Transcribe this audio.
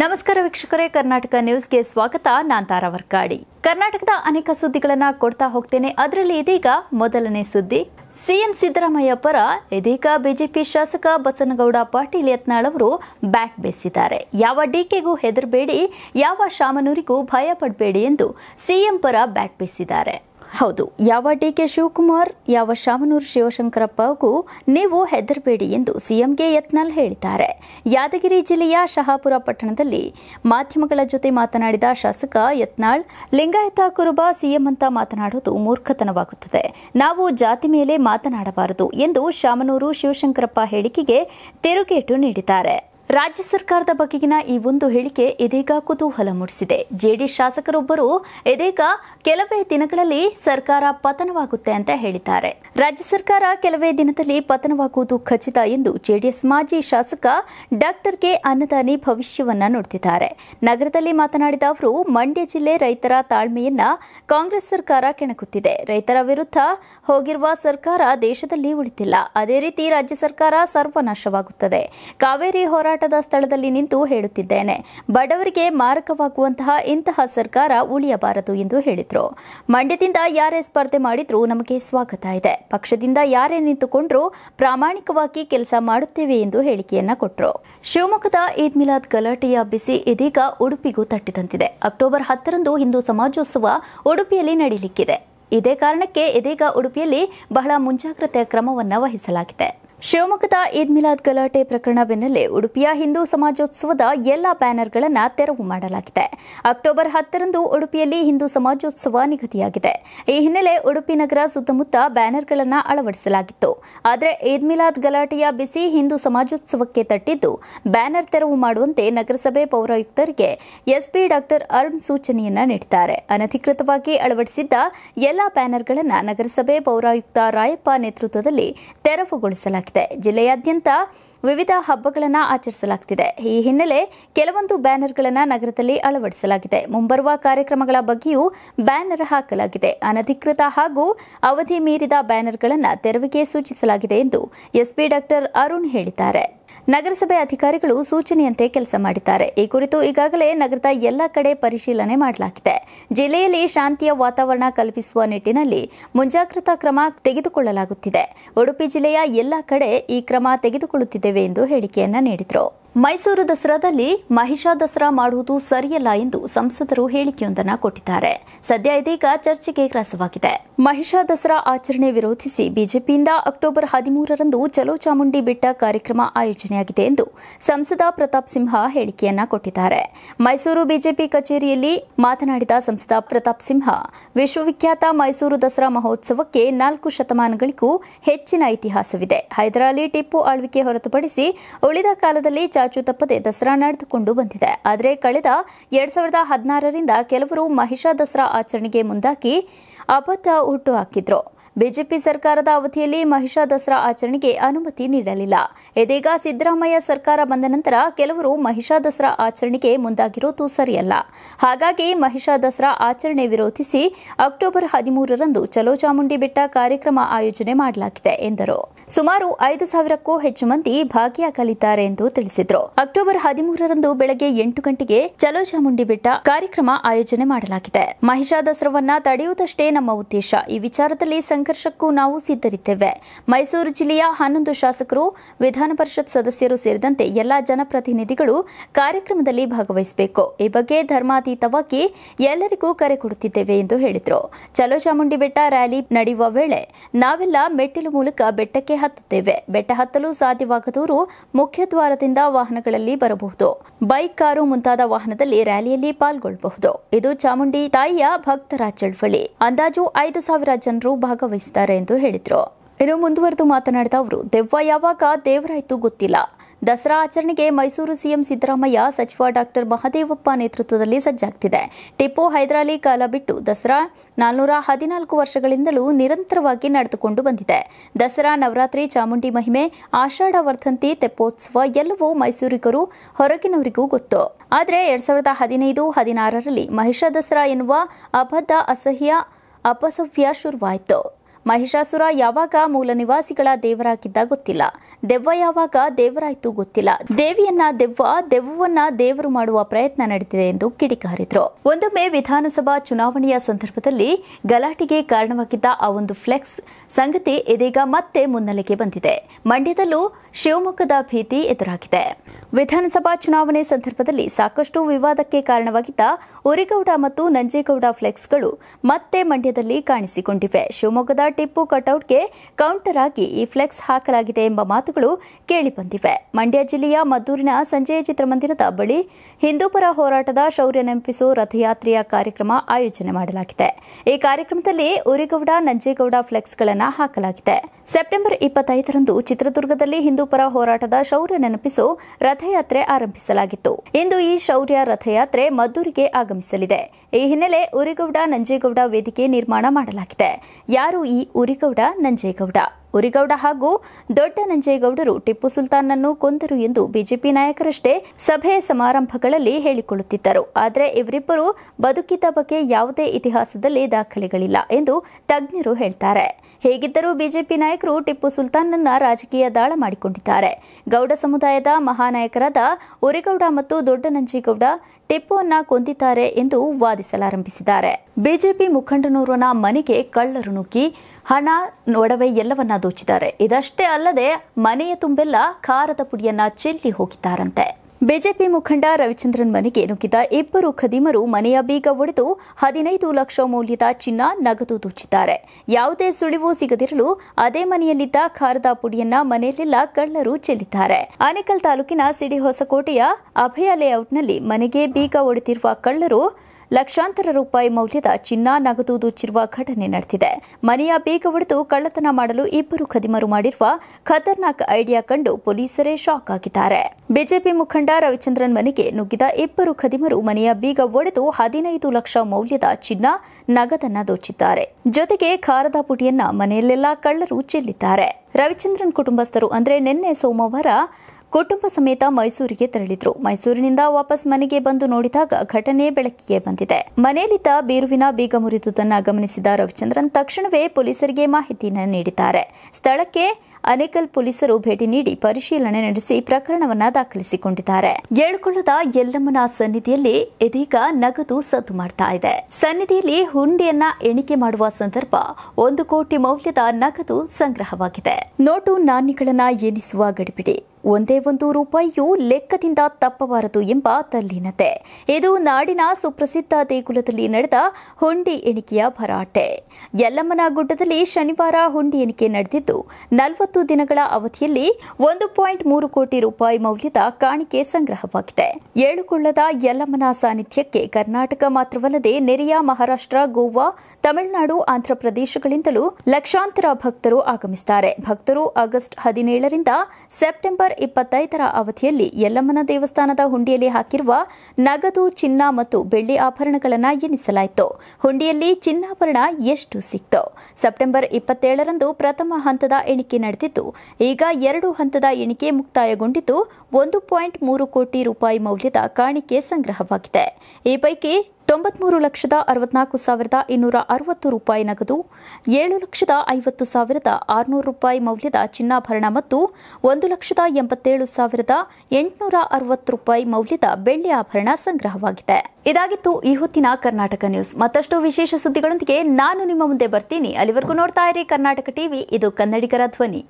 ನಮಸ್ಕಾರ ವೀಕ್ಷಕರೇ ಕರ್ನಾಟಕ ನ್ಯೂಸ್ಗೆ ಸ್ವಾಗತ ನಾನ್ ತಾರಾ ವರ್ಕಾಡಿ ಕರ್ನಾಟಕದ ಅನೇಕ ಸುದ್ದಿಗಳನ್ನ ಕೊಡ್ತಾ ಹೋಗ್ತೇನೆ ಅದರಲ್ಲಿ ಇದೀಗ ಮೊದಲನೇ ಸುದ್ದಿ ಸಿಎಂ ಸಿದ್ದರಾಮಯ್ಯ ಪರ ಇದೀಗ ಬಿಜೆಪಿ ಶಾಸಕ ಬಸನಗೌಡ ಪಾಟೀಲ್ ಯತ್ನಾಳ್ ಅವರು ಬ್ಯಾಟ್ ಬೇಸಿದ್ದಾರೆ ಯಾವ ಡಿಕೆಗೂ ಹೆದರಬೇಡಿ ಯಾವ ಶಾಮನೂರಿಗೂ ಭಯ ಪಡಬೇಡಿ ಎಂದು ಸಿಎಂ ಪರ ಬ್ಯಾಟ್ ಬೇಸಿದ್ದಾರೆ ಹೌದು ಯಾವ ಡಿಕೆ ಕೆ ಶಿವಕುಮಾರ್ ಯಾವ ಶಾಮನೂರು ಶಿವಶಂಕರಪ್ಪಗೂ ನೀವು ಹೆದರಬೇಡಿ ಎಂದು ಸಿಎಂಗೆ ಯತ್ನಾಲ್ ಹೇಳಿದ್ದಾರೆ ಯಾದಗಿರಿ ಜಿಲ್ಲೆಯ ಶಹಾಪುರ ಪಟ್ಟಣದಲ್ಲಿ ಮಾಧ್ಯಮಗಳ ಜೊತೆ ಮಾತನಾಡಿದ ಶಾಸಕ ಯತ್ನಾಳ್ ಲಿಂಗಾಯತ ಕುರುಬ ಸಿಎಂ ಅಂತ ಮಾತನಾಡುವುದು ಮೂರ್ಖತನವಾಗುತ್ತದೆ ನಾವು ಜಾತಿ ಮೇಲೆ ಮಾತನಾಡಬಾರದು ಎಂದು ಶಾಮನೂರು ಶಿವಶಂಕರಪ್ಪ ಹೇಳಿಕೆಗೆ ತಿರುಗೇಟು ನೀಡಿದ್ದಾರೆ ರಾಜ್ಯ ಸರ್ಕಾರದ ಬಗೆಗಿನ ಈ ಒಂದು ಹೇಳಿಕೆ ಇದೀಗ ಕುತೂಹಲ ಮೂಡಿಸಿದೆ ಜೆಡಿಎಸ್ ಶಾಸಕರೊಬ್ಬರು ಇದೀಗ ಕೆಲವೇ ದಿನಗಳಲ್ಲಿ ಸರ್ಕಾರ ಪತನವಾಗುತ್ತೆ ಅಂತ ಹೇಳಿದ್ದಾರೆ ರಾಜ್ಯ ಸರ್ಕಾರ ಕೆಲವೇ ದಿನದಲ್ಲಿ ಪತನವಾಗುವುದು ಖಚಿತ ಎಂದು ಜೆಡಿಎಸ್ ಮಾಜಿ ಶಾಸಕ ಡಾಕ್ಟರ್ ಕೆ ಅನ್ನದಾನಿ ಭವಿಷ್ಯವನ್ನ ನೋಡುತ್ತಿದ್ದಾರೆ ನಗರದಲ್ಲಿ ಮಾತನಾಡಿದ ಅವರು ಮಂಡ್ಯ ಜಿಲ್ಲೆ ರೈತರ ತಾಳ್ಮೆಯನ್ನ ಕಾಂಗ್ರೆಸ್ ಸರ್ಕಾರ ಕೆಣಕುತ್ತಿದೆ ರೈತರ ವಿರುದ್ಧ ಹೋಗಿರುವ ಸರ್ಕಾರ ದೇಶದಲ್ಲಿ ಉಳಿತಿಲ್ಲ ಅದೇ ರೀತಿ ರಾಜ್ಯ ಸರ್ಕಾರ ಸರ್ವನಾಶವಾಗುತ್ತದೆ ಕಾವೇರಿ ಹೋರಾಟ ಹೋರಾಟದ ಸ್ಥಳದಲ್ಲಿ ನಿಂತು ಹೇಳುತ್ತಿದ್ದೇನೆ ಬಡವರಿಗೆ ಮಾರಕವಾಗುವಂತಹ ಇಂತಹ ಸರ್ಕಾರ ಉಳಿಯಬಾರದು ಎಂದು ಹೇಳಿದರು ಮಂಡ್ಯದಿಂದ ಯಾರೇ ಸ್ಪರ್ಧೆ ಮಾಡಿದ್ರೂ ನಮಗೆ ಸ್ವಾಗತ ಇದೆ ಪಕ್ಷದಿಂದ ಯಾರೇ ನಿಂತುಕೊಂಡ್ರೂ ಪ್ರಾಮಾಣಿಕವಾಗಿ ಕೆಲಸ ಮಾಡುತ್ತೇವೆ ಎಂದು ಹೇಳಿಕೆಯನ್ನ ಕೊಟ್ಟರು ಶಿವಮೊಗ್ಗದ ಈದ್ ಮಿಲಾದ್ ಗಲಾಟೆಯ ಬಿಸಿ ಇದೀಗ ಉಡುಪಿಗೂ ತಟ್ಟಿದಂತಿದೆ ಅಕ್ಟೋಬರ್ ಹತ್ತರಂದು ಹಿಂದೂ ಸಮಾಜೋತ್ಸವ ಉಡುಪಿಯಲ್ಲಿ ನಡೆಯಲಿಕ್ಕಿದೆ ಇದೇ ಕಾರಣಕ್ಕೆ ಇದೀಗ ಉಡುಪಿಯಲ್ಲಿ ಬಹಳ ಮುಂಜಾಗ್ರತೆ ಕ್ರಮವನ್ನು ವಹಿಸಲಾಗಿದೆ ಶಿವಮೊಗ್ಗದ ಈದ್ ಮಿಲಾದ್ ಗಲಾಟೆ ಪ್ರಕರಣ ಬೆನ್ನಲ್ಲೇ ಉಡುಪಿಯ ಹಿಂದೂ ಸಮಾಜೋತ್ಸವದ ಎಲ್ಲ ಬ್ಯಾನರ್ಗಳನ್ನು ತೆರವು ಮಾಡಲಾಗಿದೆ ಅಕ್ಟೋಬರ್ ಹತ್ತರಂದು ಉಡುಪಿಯಲ್ಲಿ ಹಿಂದೂ ಸಮಾಜೋತ್ಸವ ನಿಗದಿಯಾಗಿದೆ ಈ ಹಿನ್ನೆಲೆ ಉಡುಪಿ ನಗರ ಸುತ್ತಮುತ್ತ ಬ್ಯಾನರ್ಗಳನ್ನು ಅಳವಡಿಸಲಾಗಿತ್ತು ಆದರೆ ಈದ್ ಮಿಲಾದ್ ಗಲಾಟೆಯ ಬಿಸಿ ಹಿಂದೂ ಸಮಾಜೋತ್ಸವಕ್ಕೆ ತಟ್ಟಿದ್ದು ಬ್ಯಾನರ್ ತೆರವು ಮಾಡುವಂತೆ ನಗರಸಭೆ ಪೌರಾಯುಕ್ತರಿಗೆ ಎಸ್ಪಿ ಡಾಕ್ಟರ್ ಅರುಣ್ ಸೂಚನೆಯನ್ನ ನೀಡಿದ್ದಾರೆ ಅನಧಿಕೃತವಾಗಿ ಅಳವಡಿಸಿದ್ದ ಎಲ್ಲಾ ಬ್ಯಾನರ್ಗಳನ್ನು ನಗರಸಭೆ ಪೌರಾಯುಕ್ತ ರಾಯಪ್ಪ ನೇತೃತ್ವದಲ್ಲಿ ತೆರವುಗೊಳಿಸಲಾಗಿದೆ ಜಿಲ್ಲೆಯಾದ್ಯಂತ ವಿವಿಧ ಹಬ್ಬಗಳನ್ನು ಆಚರಿಸಲಾಗುತ್ತಿದೆ ಈ ಹಿನ್ನೆಲೆ ಕೆಲವೊಂದು ಬ್ಯಾನರ್ಗಳನ್ನು ನಗರದಲ್ಲಿ ಅಳವಡಿಸಲಾಗಿದೆ ಮುಂಬರುವ ಕಾರ್ಯಕ್ರಮಗಳ ಬಗ್ಗೆಯೂ ಬ್ಯಾನರ್ ಹಾಕಲಾಗಿದೆ ಅನಧಿಕೃತ ಹಾಗೂ ಅವಧಿ ಮೀರಿದ ಬ್ಯಾನರ್ಗಳನ್ನು ತೆರವಿಗೆ ಸೂಚಿಸಲಾಗಿದೆ ಎಂದು ಎಸ್ಪಿ ಡಾಕ್ಟರ್ ಅರುಣ್ ಹೇಳಿದ್ದಾರೆ ನಗರಸಭೆ ಅಧಿಕಾರಿಗಳು ಸೂಚನೆಯಂತೆ ಕೆಲಸ ಮಾಡಿದ್ದಾರೆ ಈ ಕುರಿತು ಈಗಾಗಲೇ ನಗರದ ಎಲ್ಲ ಕಡೆ ಪರಿಶೀಲನೆ ಮಾಡಲಾಗಿದೆ ಜಿಲ್ಲೆಯಲ್ಲಿ ಶಾಂತಿಯ ವಾತಾವರಣ ಕಲ್ಪಿಸುವ ನಿಟ್ಟಿನಲ್ಲಿ ಮುಂಜಾಗ್ರತಾ ಕ್ರಮ ತೆಗೆದುಕೊಳ್ಳಲಾಗುತ್ತಿದೆ ಉಡುಪಿ ಜಿಲ್ಲೆಯ ಎಲ್ಲ ಕಡೆ ಈ ಕ್ರಮ ತೆಗೆದುಕೊಳ್ಳುತ್ತಿದ್ದೇವೆ ಎಂದು ಹೇಳಿಕೆಯನ್ನ ನೀಡಿದರು ಮೈಸೂರು ದಸರಾದಲ್ಲಿ ಮಹಿಷಾ ದಸರಾ ಮಾಡುವುದು ಸರಿಯಲ್ಲ ಎಂದು ಸಂಸದರು ಹೇಳಿಕೆಯೊಂದನ್ನು ಕೊಟ್ಟಿದ್ದಾರೆ ಸದ್ಯ ಇದೀಗ ಚರ್ಚೆಗೆ ಗ್ರಾಸವಾಗಿದೆ ಮಹಿಷಾ ದಸರಾ ಆಚರಣೆ ವಿರೋಧಿಸಿ ಬಿಜೆಪಿಯಿಂದ ಅಕ್ಟೋಬರ್ ಹದಿಮೂರರಂದು ಚಲೋ ಚಾಮುಂಡಿ ಬೆಟ್ಟ ಕಾರ್ಯಕ್ರಮ ಆಯೋಜನೆಯಾಗಿದೆ ಎಂದು ಸಂಸದ ಪ್ರತಾಪ್ ಸಿಂಹ ಹೇಳಿಕೆಯನ್ನ ಕೊಟ್ಟಿದ್ದಾರೆ ಮೈಸೂರು ಬಿಜೆಪಿ ಕಚೇರಿಯಲ್ಲಿ ಮಾತನಾಡಿದ ಸಂಸದ ಪ್ರತಾಪ್ ಸಿಂಹ ವಿಶ್ವವಿಖ್ಯಾತ ಮೈಸೂರು ದಸರಾ ಮಹೋತ್ಸವಕ್ಕೆ ನಾಲ್ಕು ಶತಮಾನಗಳಿಗೂ ಹೆಚ್ಚಿನ ಇತಿಹಾಸವಿದೆ ಹೈದರಾಲಿ ಟಿಪ್ಪು ಆಳ್ವಿಕೆ ಹೊರತುಪಡಿಸಿ ಉಳಿದ ಕಾಲದಲ್ಲಿ ಚಾಚು ತಪ್ಪದೆ ದಸರಾ ನಡೆದುಕೊಂಡು ಬಂದಿದೆ ಆದರೆ ಕಳೆದ ಎರಡ್ ಸಾವಿರದ ಹದಿನಾರರಿಂದ ಕೆಲವರು ಮಹಿಷಾ ದಸರಾ ಆಚರಣೆಗೆ ಮುಂದಾಗಿ ಅಬದ್ಧ ಹುಟ್ಟುಹಾಕಿದ್ರು ಹಾಕಿದ್ರು ಬಿಜೆಪಿ ಸರ್ಕಾರದ ಅವಧಿಯಲ್ಲಿ ಮಹಿಷಾ ದಸರಾ ಆಚರಣೆಗೆ ಅನುಮತಿ ನೀಡಲಿಲ್ಲ ಇದೀಗ ಸಿದ್ದರಾಮಯ್ಯ ಸರ್ಕಾರ ಬಂದ ನಂತರ ಕೆಲವರು ಮಹಿಷಾ ದಸರಾ ಆಚರಣೆಗೆ ಮುಂದಾಗಿರುವುದು ಸರಿಯಲ್ಲ ಹಾಗಾಗಿ ಮಹಿಷಾ ದಸರಾ ಆಚರಣೆ ವಿರೋಧಿಸಿ ಅಕ್ಟೋಬರ್ ಹದಿಮೂರರಂದು ಚಲೋ ಚಾಮುಂಡಿ ಬೆಟ್ಟ ಕಾರ್ಯಕ್ರಮ ಆಯೋಜನೆ ಮಾಡಲಾಗಿದೆ ಎಂದರು ಸುಮಾರು ಐದು ಸಾವಿರಕ್ಕೂ ಹೆಚ್ಚು ಮಂದಿ ಭಾಗಿಯಾಗಲಿದ್ದಾರೆ ಎಂದು ತಿಳಿಸಿದರು ಅಕ್ಟೋಬರ್ ಹದಿಮೂರರಂದು ಬೆಳಗ್ಗೆ ಎಂಟು ಗಂಟೆಗೆ ಚಲೋ ಚಾಮುಂಡಿ ಬೆಟ್ಟ ಕಾರ್ಯಕ್ರಮ ಆಯೋಜನೆ ಮಾಡಲಾಗಿದೆ ಮಹಿಷಾ ದಸರಾವನ್ನ ತಡೆಯುವುದಷ್ಟೇ ನಮ್ಮ ಉದ್ದೇಶ ಈ ವಿಚಾರದಲ್ಲಿ ಸಂಘರ್ಷಕ್ಕೂ ನಾವು ಸಿದ್ಧರಿದ್ದೇವೆ ಮೈಸೂರು ಜಿಲ್ಲೆಯ ಹನ್ನೊಂದು ಶಾಸಕರು ವಿಧಾನ ಪರಿಷತ್ ಸದಸ್ಯರು ಸೇರಿದಂತೆ ಎಲ್ಲಾ ಜನಪ್ರತಿನಿಧಿಗಳು ಕಾರ್ಯಕ್ರಮದಲ್ಲಿ ಭಾಗವಹಿಸಬೇಕು ಈ ಬಗ್ಗೆ ಧರ್ಮಾತೀತವಾಗಿ ಎಲ್ಲರಿಗೂ ಕರೆ ಕೊಡುತ್ತಿದ್ದೇವೆ ಎಂದು ಹೇಳಿದರು ಚಲೋ ಚಾಮುಂಡಿ ಬೆಟ್ಟ ರ್ಯಾಲಿ ನಡೆಯುವ ವೇಳೆ ನಾವೆಲ್ಲ ಮೆಟ್ಟಿಲು ಮೂಲಕ ಬೆಟ್ಟಕ್ಕೆ ಹತ್ತುತ್ತೇವೆ ಬೆಟ್ಟ ಹತ್ತಲು ಸಾಧ್ಯವಾಗದವರು ಮುಖ್ಯ ದ್ವಾರದಿಂದ ವಾಹನಗಳಲ್ಲಿ ಬರಬಹುದು ಬೈಕ್ ಕಾರು ಮುಂತಾದ ವಾಹನದಲ್ಲಿ ರ್ಯಾಲಿಯಲ್ಲಿ ಪಾಲ್ಗೊಳ್ಳಬಹುದು ಇದು ಚಾಮುಂಡಿ ತಾಯಿಯ ಭಕ್ತರ ಚಳವಳಿ ಅಂದಾಜು ಐದು ಸಾವಿರ ಜನರು ಭಾಗವಹಿಸಿದ್ದಾರೆ ಭಾಗವಹಿಸಿದ್ದಾರೆ ಎಂದು ಹೇಳಿದರು ಇನ್ನು ಮುಂದುವರೆದು ಮಾತನಾಡಿದ ಅವರು ದೆವ್ವ ಯಾವಾಗ ದೇವರಾಯಿತು ಗೊತ್ತಿಲ್ಲ ದಸರಾ ಆಚರಣೆಗೆ ಮೈಸೂರು ಸಿಎಂ ಸಿದ್ದರಾಮಯ್ಯ ಸಚಿವ ಡಾಕ್ಟರ್ ಮಹದೇವಪ್ಪ ನೇತೃತ್ವದಲ್ಲಿ ಸಜ್ಜಾಗ್ತಿದೆ ಟಿಪ್ಪು ಹೈದರಾಲಿ ಕಾಲ ಬಿಟ್ಟು ದಸರಾ ನಾಲ್ನೂರ ಹದಿನಾಲ್ಕು ವರ್ಷಗಳಿಂದಲೂ ನಿರಂತರವಾಗಿ ನಡೆದುಕೊಂಡು ಬಂದಿದೆ ದಸರಾ ನವರಾತ್ರಿ ಚಾಮುಂಡಿ ಮಹಿಮೆ ಆಷಾಢ ವರ್ಧಂತಿ ತೆಪ್ಪೋತ್ಸವ ಎಲ್ಲವೂ ಮೈಸೂರಿಗರು ಹೊರಗಿನವರಿಗೂ ಗೊತ್ತು ಆದರೆ ಎರಡ್ ಸಾವಿರದ ಹದಿನೈದು ಹದಿನಾರರಲ್ಲಿ ಮಹಿಷಾ ದಸರಾ ಎನ್ನುವ ಅಬದ್ಧ ಅಸಹ್ಯ ಅಪಸವ್ಯ ಶುರುವಾಯಿತು ಮಹಿಷಾಸುರ ಯಾವಾಗ ಮೂಲ ನಿವಾಸಿಗಳ ದೇವರಾಗಿದ್ದ ಗೊತ್ತಿಲ್ಲ ದೆವ್ವ ಯಾವಾಗ ದೇವರಾಯಿತು ಗೊತ್ತಿಲ್ಲ ದೇವಿಯನ್ನ ದೆವ್ವ ದೆವ್ವವನ್ನ ದೇವರು ಮಾಡುವ ಪ್ರಯತ್ನ ನಡೆದಿದೆ ಎಂದು ಕಿಡಿಕಾರಿದ್ರು ಒಂದೊಮ್ಮೆ ವಿಧಾನಸಭಾ ಚುನಾವಣೆಯ ಸಂದರ್ಭದಲ್ಲಿ ಗಲಾಟೆಗೆ ಕಾರಣವಾಗಿದ್ದ ಆ ಒಂದು ಫ್ಲೆಕ್ಸ್ ಸಂಗತಿ ಇದೀಗ ಮತ್ತೆ ಮುನ್ನೆಲೆಗೆ ಬಂದಿದೆ ಮಂಡ್ಯದಲ್ಲೂ ಶಿವಮೊಗ್ಗದ ಭೀತಿ ಎದುರಾಗಿದೆ ವಿಧಾನಸಭಾ ಚುನಾವಣೆ ಸಂದರ್ಭದಲ್ಲಿ ಸಾಕಷ್ಟು ವಿವಾದಕ್ಕೆ ಕಾರಣವಾಗಿದ್ದ ಉರಿಗೌಡ ಮತ್ತು ನಂಜೇಗೌಡ ಫ್ಲೆಕ್ಸ್ಗಳು ಮತ್ತೆ ಮಂಡ್ಯದಲ್ಲಿ ಕಾಣಿಸಿಕೊಂಡಿವೆ ಶಿವಮೊಗ್ಗದ ಟಿಪ್ಪು ಕಟೌಟ್ಗೆ ಕೌಂಟರ್ ಆಗಿ ಈ ಫ್ಲೆಕ್ಸ್ ಹಾಕಲಾಗಿದೆ ಎಂಬ ಮಾತುಗಳು ಕೇಳಿಬಂದಿವೆ ಮಂಡ್ಯ ಜಿಲ್ಲೆಯ ಮದ್ದೂರಿನ ಸಂಜಯ ಚಿತ್ರಮಂದಿರದ ಬಳಿ ಹಿಂದೂಪರ ಹೋರಾಟದ ಶೌರ್ಯ ನೆನಪಿಸು ರಥಯಾತ್ರೆಯ ಕಾರ್ಯಕ್ರಮ ಆಯೋಜನೆ ಮಾಡಲಾಗಿದೆ ಈ ಕಾರ್ಯಕ್ರಮದಲ್ಲಿ ಉರಿಗೌಡ ನಂಜೇಗೌಡ ಫ್ಲೆಕ್ಸ್ಗಳನ್ನು ಹಾಕಲಾಗಿದೆ ಸೆಪ್ಟೆಂಬರ್ ಇಪ್ಪತ್ತೈದರಂದು ಚಿತ್ರದುರ್ಗದಲ್ಲಿ ಹಿಂದೂಪರ ಹೋರಾಟದ ಶೌರ್ಯ ನೆನಪಿಸೋ ರಥಯಾತ್ರೆ ಆರಂಭಿಸಲಾಗಿತ್ತು ಇಂದು ಈ ಶೌರ್ಯ ರಥಯಾತ್ರೆ ಮದ್ದೂರಿಗೆ ಆಗಮಿಸಲಿದೆ ಈ ಹಿನ್ನೆಲೆ ಉರಿಗೌಡ ನಂಜೇಗೌಡ ವೇದಿಕೆ ನಿರ್ಮಾಣ ಮಾಡಲಾಗಿದೆ ಯಾರು ಈ ಉರಿಗೌಡ ನಂಜೇಗೌಡ ಉರಿಗೌಡ ಹಾಗೂ ದೊಡ್ಡ ನಂಜೇಗೌಡರು ಟಿಪ್ಪು ಸುಲ್ತಾನ್ನನ್ನು ಕೊಂದರು ಎಂದು ಬಿಜೆಪಿ ನಾಯಕರಷ್ಟೇ ಸಭೆ ಸಮಾರಂಭಗಳಲ್ಲಿ ಹೇಳಿಕೊಳ್ಳುತ್ತಿದ್ದರು ಆದರೆ ಇವರಿಬ್ಬರು ಬದುಕಿದ ಬಗ್ಗೆ ಯಾವುದೇ ಇತಿಹಾಸದಲ್ಲಿ ದಾಖಲೆಗಳಿಲ್ಲ ಎಂದು ತಜ್ಞರು ಹೇಳ್ತಾರೆ ಹೇಗಿದ್ದರೂ ಬಿಜೆಪಿ ನಾಯಕರು ಟಿಪ್ಪು ಸುಲ್ತಾನ್ನ ರಾಜಕೀಯ ದಾಳ ಮಾಡಿಕೊಂಡಿದ್ದಾರೆ ಗೌಡ ಸಮುದಾಯದ ಮಹಾನಾಯಕರಾದ ಉರಿಗೌಡ ಮತ್ತು ದೊಡ್ಡ ನಂಜೇಗೌಡ ಟಿಪ್ಪುವನ್ನ ಕೊಂದಿದ್ದಾರೆ ಎಂದು ವಾದಿಸಲಾರಂಭಿಸಿದ್ದಾರೆ ಬಿಜೆಪಿ ಮುಖಂಡನೋರ್ವನ ಮನೆಗೆ ಕಳ್ಳರು ನುಗ್ಗಿ ಹಣ ಒಡವೆ ಎಲ್ಲವನ್ನ ದೋಚಿದ್ದಾರೆ ಇದಷ್ಟೇ ಅಲ್ಲದೆ ಮನೆಯ ತುಂಬೆಲ್ಲ ಖಾರದ ಪುಡಿಯನ್ನ ಚೆಲ್ಲಿ ಹೋಗಿದ್ದಾರಂತೆ ಬಿಜೆಪಿ ಮುಖಂಡ ರವಿಚಂದ್ರನ್ ಮನೆಗೆ ನುಗ್ಗಿದ ಇಬ್ಬರು ಖದೀಮರು ಮನೆಯ ಬೀಗ ಒಡೆದು ಹದಿನೈದು ಲಕ್ಷ ಮೌಲ್ಯದ ಚಿನ್ನ ನಗದು ದೂಚಿದ್ದಾರೆ ಯಾವುದೇ ಸುಳಿವು ಸಿಗದಿರಲು ಅದೇ ಮನೆಯಲ್ಲಿದ್ದ ಖಾರದ ಪುಡಿಯನ್ನ ಮನೆಯಲ್ಲೆಲ್ಲ ಕಳ್ಳರು ಚೆಲ್ಲಿದ್ದಾರೆ ಆನೇಕಲ್ ತಾಲೂಕಿನ ಸಿಡಿ ಹೊಸಕೋಟೆಯ ಅಭಯ ಲೇಔಟ್ನಲ್ಲಿ ಮನೆಗೆ ಬೀಗ ಒಡೆದಿರುವ ಕಳ್ಳರು ಲಕ್ಷಾಂತರ ರೂಪಾಯಿ ಮೌಲ್ಯದ ಚಿನ್ನ ನಗದು ದೋಚಿರುವ ಘಟನೆ ನಡೆದಿದೆ ಮನೆಯ ಬೇಗ ಒಡೆದು ಕಳ್ಳತನ ಮಾಡಲು ಇಬ್ಬರು ಖದಿಮರು ಮಾಡಿರುವ ಖತರ್ನಾಕ್ ಐಡಿಯಾ ಕಂಡು ಪೊಲೀಸರೇ ಶಾಕ್ ಆಗಿದ್ದಾರೆ ಬಿಜೆಪಿ ಮುಖಂಡ ರವಿಚಂದ್ರನ್ ಮನೆಗೆ ನುಗ್ಗಿದ ಇಬ್ಬರು ಖದಿಮರು ಮನೆಯ ಬೀಗ ಒಡೆದು ಹದಿನೈದು ಲಕ್ಷ ಮೌಲ್ಯದ ಚಿನ್ನ ನಗದನ್ನ ದೋಚಿದ್ದಾರೆ ಜೊತೆಗೆ ಖಾರದ ಪುಡಿಯನ್ನ ಮನೆಯಲ್ಲೆಲ್ಲ ಕಳ್ಳರು ಚೆಲ್ಲಿದ್ದಾರೆ ರವಿಚಂದ್ರನ್ ಕುಟುಂಬಸ್ಥರು ಅಂದರೆ ನಿನ್ನೆ ಸೋಮವಾರ ಕುಟುಂಬ ಸಮೇತ ಮೈಸೂರಿಗೆ ತೆರಳಿದ್ರು ಮೈಸೂರಿನಿಂದ ವಾಪಸ್ ಮನೆಗೆ ಬಂದು ನೋಡಿದಾಗ ಘಟನೆ ಬೆಳಕಿಗೆ ಬಂದಿದೆ ಮನೆಯಲ್ಲಿದ್ದ ಬೀರುವಿನ ಬೀಗ ಮುರಿದುದನ್ನು ಗಮನಿಸಿದ ರವಿಚಂದ್ರನ್ ತಕ್ಷಣವೇ ಪೊಲೀಸರಿಗೆ ಮಾಹಿತಿಯನ್ನು ನೀಡಿದ್ದಾರೆ ಸ್ಥಳಕ್ಕೆ ಅನೇಕಲ್ ಪೊಲೀಸರು ಭೇಟಿ ನೀಡಿ ಪರಿಶೀಲನೆ ನಡೆಸಿ ಪ್ರಕರಣವನ್ನ ದಾಖಲಿಸಿಕೊಂಡಿದ್ದಾರೆ ಏಳ್ಕೊಳ್ಳದ ಎಲ್ಲಮ್ಮನ ಸನ್ನಿಧಿಯಲ್ಲಿ ಇದೀಗ ನಗದು ಸದ್ದು ಮಾಡ್ತಾ ಇದೆ ಸನ್ನಿಧಿಯಲ್ಲಿ ಹುಂಡಿಯನ್ನ ಎಣಿಕೆ ಮಾಡುವ ಸಂದರ್ಭ ಒಂದು ಕೋಟಿ ಮೌಲ್ಯದ ನಗದು ಸಂಗ್ರಹವಾಗಿದೆ ನೋಟು ನಾಣ್ಯಗಳನ್ನ ಎನಿಸುವ ಗಡಿಬಿಡಿ ಒಂದೇ ಒಂದು ರೂಪಾಯಿಯೂ ಲೆಕ್ಕದಿಂದ ತಪ್ಪಬಾರದು ಎಂಬ ತಲ್ಲಿನತೆ ಇದು ನಾಡಿನ ಸುಪ್ರಸಿದ್ಧ ದೇಗುಲದಲ್ಲಿ ನಡೆದ ಹುಂಡಿ ಎಣಿಕೆಯ ಭರಾಟೆ ಯಲ್ಲಮ್ಮನ ಗುಡ್ಡದಲ್ಲಿ ಶನಿವಾರ ಹುಂಡಿ ಎಣಿಕೆ ನಡೆದಿದ್ದು ನಲವತ್ತು ದಿನಗಳ ಅವಧಿಯಲ್ಲಿ ಒಂದು ಪಾಯಿಂಟ್ ಮೂರು ಕೋಟಿ ರೂಪಾಯಿ ಮೌಲ್ಯದ ಕಾಣಿಕೆ ಸಂಗ್ರಹವಾಗಿದೆ ಏಳುಕೊಳ್ಳದ ಯಲ್ಲಮ್ಮನ ಸಾನ್ನಿಧ್ಯಕ್ಕೆ ಕರ್ನಾಟಕ ಮಾತ್ರವಲ್ಲದೆ ನೆರೆಯ ಮಹಾರಾಷ್ಟ್ರ ಗೋವಾ ತಮಿಳುನಾಡು ಆಂಧ್ರಪ್ರದೇಶಗಳಿಂದಲೂ ಲಕ್ಷಾಂತರ ಭಕ್ತರು ಆಗಮಿಸುತ್ತಾರೆ ಭಕ್ತರು ಆಗಸ್ಟ್ ಹದಿನೇಳರಿಂದ ಸೆಪ್ಟೆಂಬರ್ ಡಿಸೆಂಬರ್ ಇಪ್ಪತ್ತೈದರ ಅವಧಿಯಲ್ಲಿ ಯಲ್ಲಮ್ಮನ ದೇವಸ್ಥಾನದ ಹುಂಡಿಯಲ್ಲಿ ಹಾಕಿರುವ ನಗದು ಚಿನ್ನ ಮತ್ತು ಬೆಳ್ಳಿ ಆಭರಣಗಳನ್ನು ಎನಿಸಲಾಯಿತು ಹುಂಡಿಯಲ್ಲಿ ಚಿನ್ನಾಭರಣ ಎಷ್ಟು ಸಿಕ್ತು ಸೆಪ್ಟೆಂಬರ್ ಇಪ್ಪತ್ತೇಳರಂದು ಪ್ರಥಮ ಹಂತದ ಎಣಿಕೆ ನಡೆದಿತ್ತು ಈಗ ಎರಡು ಹಂತದ ಎಣಿಕೆ ಮುಕ್ತಾಯಗೊಂಡಿದ್ದು ಒಂದು ಪಾಯಿಂಟ್ ಮೂರು ಕೋಟಿ ರೂಪಾಯಿ ಮೌಲ್ಯದ ಕಾಣಿಕೆ ಸಂಗ್ರಹವಾಗಿದೆ ಈ ಪೈಕಿ ತೊಂಬತ್ಮೂರು ಲಕ್ಷದ ಅರವತ್ನಾಲ್ಕು ಸಾವಿರದ ಇನ್ನೂರ ಅರವತ್ತು ರೂಪಾಯಿ ನಗದು ಏಳು ಲಕ್ಷದ ಐವತ್ತು ಸಾವಿರದ ಆರುನೂರು ರೂಪಾಯಿ ಮೌಲ್ಯದ ಚಿನ್ನಾಭರಣ ಮತ್ತು ಒಂದು ಲಕ್ಷದ ಎಂಬತ್ತೇಳು ಸಾವಿರದ ಎಂಟುನೂರ ಅರವತ್ತು ರೂಪಾಯಿ ಮೌಲ್ಯದ ಬೆಳ್ಳಿ ಆಭರಣ ಸಂಗ್ರಹವಾಗಿದೆ ಇದಾಗಿತ್ತು ಈ ಹೊತ್ತಿನ ಕರ್ನಾಟಕ ನ್ಯೂಸ್ ಮತ್ತಷ್ಟು ವಿಶೇಷ ಸುದ್ದಿಗಳೊಂದಿಗೆ ನಾನು ನಿಮ್ಮ ಮುಂದೆ ಬರ್ತೀನಿ ಅಲ್ಲಿವರೆಗೂ ನೋಡ್ತಾ ಇರಿ ಕರ್ನಾಟಕ ಟಿವಿ ಇದು ಕನ್ನಡಿಗರ ಧ್ವನಿ